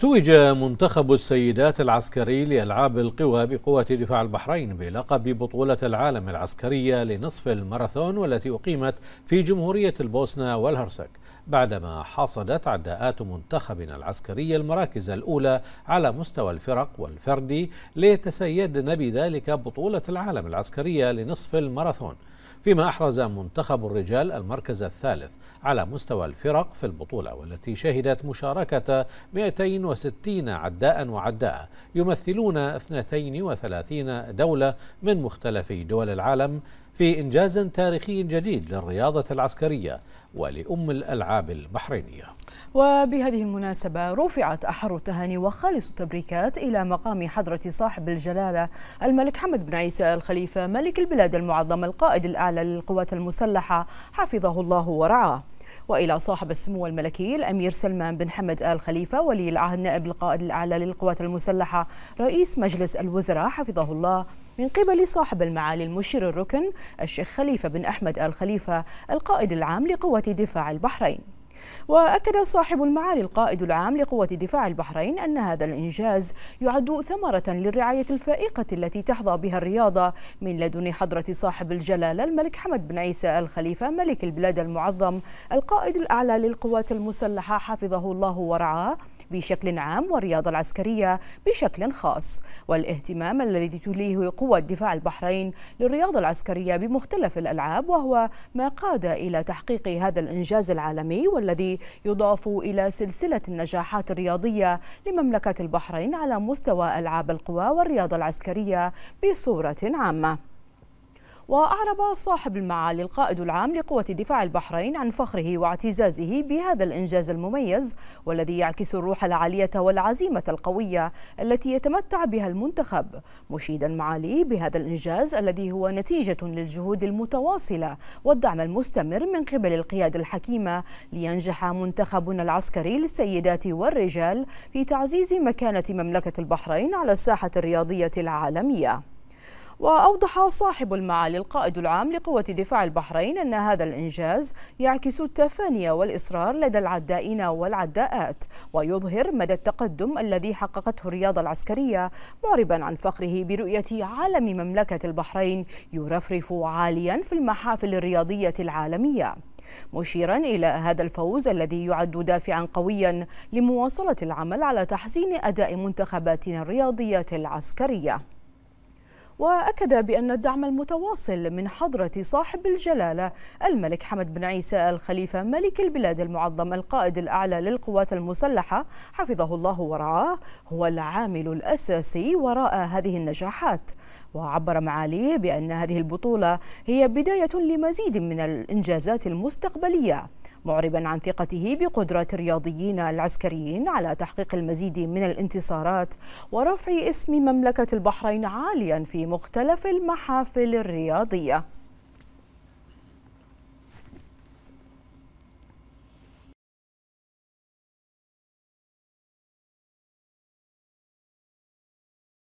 توج منتخب السيدات العسكري لألعاب القوى بقوة دفاع البحرين بلقب بطولة العالم العسكرية لنصف الماراثون والتي أقيمت في جمهورية البوسنة والهرسك بعدما حصدت عداءات منتخبنا العسكري المراكز الأولى على مستوى الفرق والفردي ليتسيدن بذلك بطولة العالم العسكرية لنصف الماراثون فيما أحرز منتخب الرجال المركز الثالث على مستوى الفرق في البطولة والتي شهدت مشاركة 260 عداء وعداء يمثلون 32 دولة من مختلف دول العالم في إنجاز تاريخي جديد للرياضة العسكرية ولأم الألعاب البحرينية وبهذه المناسبة رفعت أحر التهاني وخالص التبريكات إلى مقام حضرة صاحب الجلالة الملك حمد بن عيسى الخليفة ملك البلاد المعظم القائد الأعلى للقوات المسلحة حفظه الله ورعاه والى صاحب السمو الملكي الامير سلمان بن حمد ال خليفه ولي العهد نائب القائد الاعلى للقوات المسلحه رئيس مجلس الوزراء حفظه الله من قبل صاحب المعالي المشير الركن الشيخ خليفه بن احمد ال خليفه القائد العام لقوات دفاع البحرين وأكد صاحب المعالي القائد العام لقوة دفاع البحرين أن هذا الإنجاز يعد ثمرة للرعاية الفائقة التي تحظى بها الرياضة من لدن حضرة صاحب الجلالة الملك حمد بن عيسى الخليفة ملك البلاد المعظم القائد الأعلى للقوات المسلحة حفظه الله ورعاه بشكل عام والرياضة العسكرية بشكل خاص والاهتمام الذي توليه قوى دفاع البحرين للرياضة العسكرية بمختلف الألعاب وهو ما قاد إلى تحقيق هذا الإنجاز العالمي والذي يضاف إلى سلسلة النجاحات الرياضية لمملكة البحرين على مستوى ألعاب القوى والرياضة العسكرية بصورة عامة وأعرب صاحب المعالي القائد العام لقوة دفاع البحرين عن فخره واعتزازه بهذا الإنجاز المميز والذي يعكس الروح العالية والعزيمة القوية التي يتمتع بها المنتخب مشيدا معالي بهذا الإنجاز الذي هو نتيجة للجهود المتواصلة والدعم المستمر من قبل القيادة الحكيمة لينجح منتخبنا العسكري للسيدات والرجال في تعزيز مكانة مملكة البحرين على الساحة الرياضية العالمية وأوضح صاحب المعالي القائد العام لقوة دفاع البحرين أن هذا الإنجاز يعكس التفاني والإصرار لدى العدائين والعداءات ويظهر مدى التقدم الذي حققته الرياضة العسكرية معربا عن فخره برؤية عالم مملكة البحرين يرفرف عاليا في المحافل الرياضية العالمية مشيرا إلى هذا الفوز الذي يعد دافعا قويا لمواصلة العمل على تحسين أداء منتخباتنا الرياضية العسكرية وأكد بأن الدعم المتواصل من حضرة صاحب الجلالة الملك حمد بن عيسى الخليفة ملك البلاد المعظم القائد الأعلى للقوات المسلحة حفظه الله ورعاه هو العامل الأساسي وراء هذه النجاحات وعبر معاليه بأن هذه البطولة هي بداية لمزيد من الإنجازات المستقبلية معربا عن ثقته بقدرة الرياضيين العسكريين على تحقيق المزيد من الانتصارات ورفع اسم مملكة البحرين عاليا في مختلف المحافل الرياضية